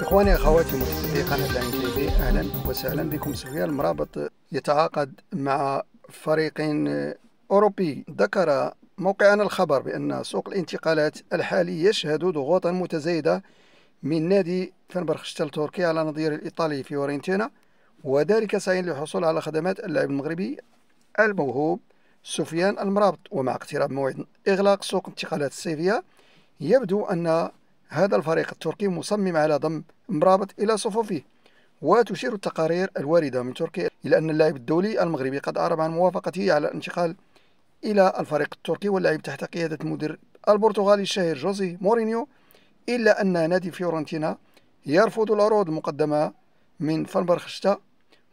اخواني اخواتي متابعي قناه العين تي في اهلا وسهلا بكم سويا المرابط يتعاقد مع فريق اوروبي ذكر موقعنا الخبر بان سوق الانتقالات الحالي يشهد ضغوطا متزايده من نادي فنبرخشتا التركي على نظير الايطالي فيورنتينا وذلك سعيا للحصول على خدمات اللاعب المغربي الموهوب سفيان المرابط ومع اقتراب موعد إغلاق سوق انتقالات الصيفية يبدو أن هذا الفريق التركي مصمم على ضم مرابط إلى صفوفه وتشير التقارير الواردة من تركيا إلى أن اللاعب الدولي المغربي قد أعرب عن موافقته على الانتقال إلى الفريق التركي واللاعب تحت قيادة المدرب البرتغالي الشهير جوزي مورينيو إلا أن نادي فيورنتينا يرفض العروض المقدمة من فنبرخشتا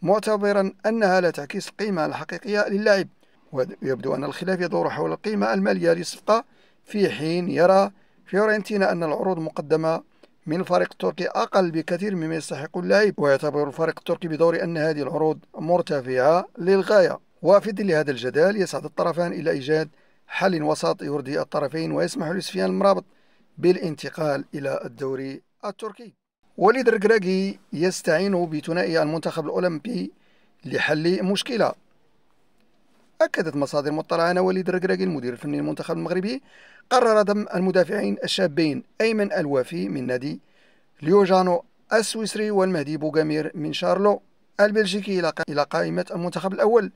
معتبرا أنها لا تعكس القيمة الحقيقية للاعب ويبدو أن الخلاف يدور حول القيمة المالية للصفقة في حين يرى فيورنتينا أن العروض المقدمة من الفريق التركي أقل بكثير مما يستحق اللاعب ويعتبر الفريق التركي بدور أن هذه العروض مرتفعة للغاية وفي ظل هذا الجدال يسعد الطرفان إلى إيجاد حل وسط يرضي الطرفين ويسمح لسفيان المرابط بالانتقال إلى الدوري التركي وليد ركراكي يستعين بثنائي المنتخب الأولمبي لحل مشكلة أكدت مصادر مطلعة أن وليد الركراكي المدير الفني للمنتخب المغربي قرر ضم المدافعين الشابين أيمن الوافي من نادي ليوجانو السويسري والمهدي بوغامير من شارلو البلجيكي إلى قائمة المنتخب الأول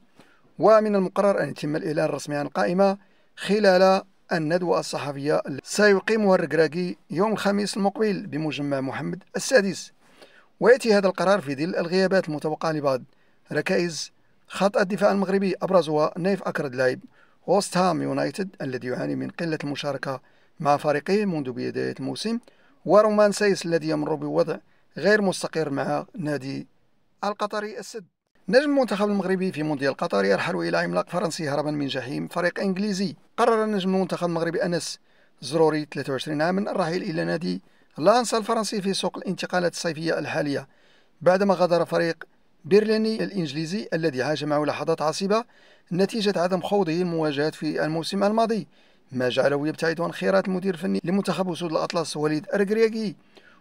ومن المقرر أن يتم الإعلان الرسمي عن القائمة خلال الندوة الصحفية سيقيمها الركراكي يوم الخميس المقبل بمجمع محمد السادس ويأتي هذا القرار في ظل الغيابات المتوقعة لبعض ركائز خط الدفاع المغربي أبرزها نايف أكرد لايب وست هام يونايتد الذي يعاني من قلة المشاركة مع فريقه منذ بداية الموسم ورومان سايس الذي يمر بوضع غير مستقر مع نادي القطري السد نجم المنتخب المغربي في مونديال قطر يرحل إلى عملاق فرنسي هربا من جحيم فريق إنجليزي قرر نجم المنتخب المغربي أنس زروري 23 عاما الرحيل إلى نادي لانس الفرنسي في سوق الانتقالات الصيفية الحالية بعدما غادر فريق بيرليني الإنجليزي الذي عاش معه لحظات عصيبة نتيجة عدم خوضه المواجهات في الموسم الماضي ما جعله يبتعد عن خيارات المدير الفني لمنتخب أسود الأطلس وليد أرغرياكي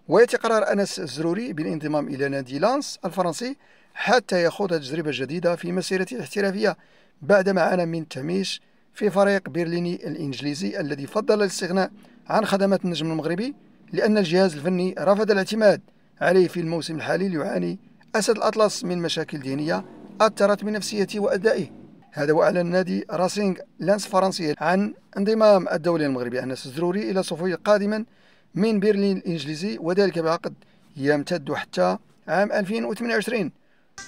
ويتقرر أنس الزروري بالانضمام إلى نادي لانس الفرنسي حتى يخوض تجربة جديدة في مسيرته الاحترافية بعدما عانى من تهميش في فريق بيرليني الإنجليزي الذي فضل الاستغناء عن خدمات النجم المغربي لأن الجهاز الفني رفض الاعتماد عليه في الموسم الحالي ليعاني أسد الأطلس من مشاكل دينية أثرت من نفسيته وأدائه هذا وأعلن نادي راسينغ لانس فرنسي عن انضمام الدولة المغربية أنس الزروري إلى صفوف قادما من برلين الإنجليزي وذلك بعقد يمتد حتى عام 2028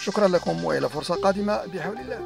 شكرا لكم وإلى فرصة قادمة بحول الله